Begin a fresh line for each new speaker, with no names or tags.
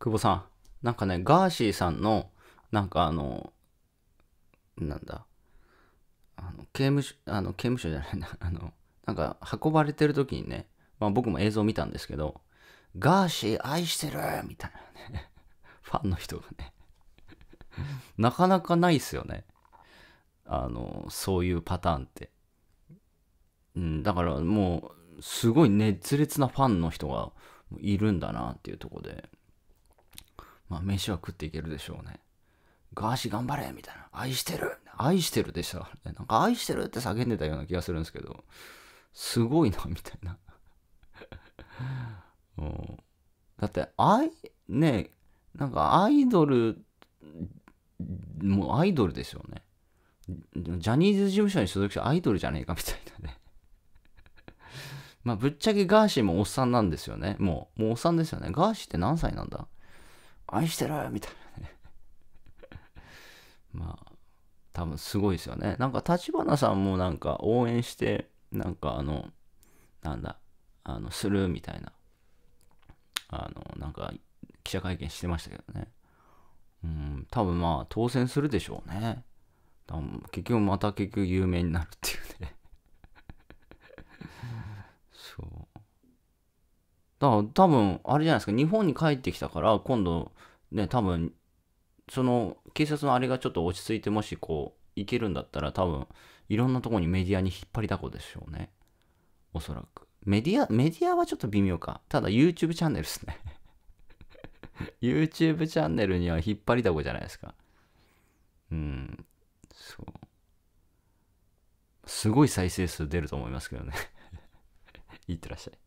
久保さん、なんかね、ガーシーさんの、なんかあの、なんだ、あの刑務所、あの刑務所じゃないな、あの、なんか運ばれてる時にね、まあ僕も映像見たんですけど、ガーシー愛してるみたいなね、ファンの人がね なかなかないっすよね。あの、そういうパターンって。うん、だからもう、すごい熱烈なファンの人がいるんだなっていうとこで、まあ飯は食っていけるでしょうね。ガーシー頑張れみたいな。愛してる愛してるでしたなんか愛してるって叫んでたような気がするんですけど、すごいな、みたいな。うん、だって、愛、ねなんかアイドル、もうアイドルですよね。ジャニーズ事務所に所属してアイドルじゃねえかみたいなね まあぶっちゃけガーシーもおっさんなんですよね。もう、もうおっさんですよね。ガーシーって何歳なんだ愛してるみたいなね まあ、多分すごいですよね。なんか立花さんもなんか応援して、なんかあの、なんだ、あの、するみたいな、あの、なんか記者会見してましたけどね。うん、多分まあ当選するでしょうね。多分結局また結局有名になるっていうだから多分、あれじゃないですか、日本に帰ってきたから、今度、ね、多分、その、警察のあれがちょっと落ち着いて、もしこう、いけるんだったら、多分、いろんなとこにメディアに引っ張りだこでしょうね。おそらく。メディア、メディアはちょっと微妙か。ただ、YouTube チャンネルですね YouTube チャンネルには引っ張りだこじゃないですか。うん、そう。すごい再生数出ると思いますけどね いってらっしゃい。